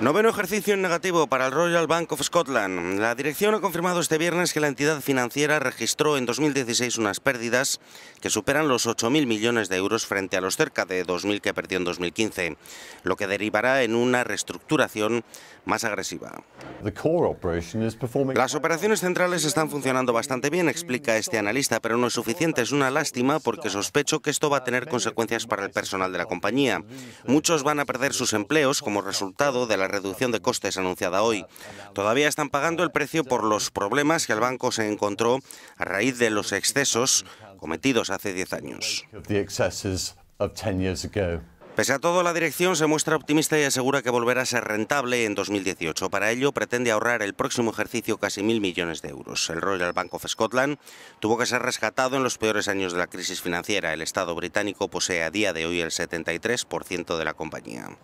Noveno ejercicio en negativo para el Royal Bank of Scotland. La dirección ha confirmado este viernes que la entidad financiera registró en 2016 unas pérdidas que superan los 8.000 millones de euros frente a los cerca de 2.000 que perdió en 2015, lo que derivará en una reestructuración más agresiva. Las operaciones centrales están funcionando bastante bien, explica este analista, pero no es suficiente. Es una lástima porque sospecho que esto va a tener consecuencias para el personal de la compañía. Muchos van a perder sus empleos como resultado de la la reducción de costes anunciada hoy. Todavía están pagando el precio por los problemas que el banco se encontró a raíz de los excesos cometidos hace 10 años. Pese a todo, la dirección se muestra optimista y asegura que volverá a ser rentable en 2018. Para ello, pretende ahorrar el próximo ejercicio casi mil millones de euros. El Royal Bank of Scotland tuvo que ser rescatado en los peores años de la crisis financiera. El Estado británico posee a día de hoy el 73% de la compañía.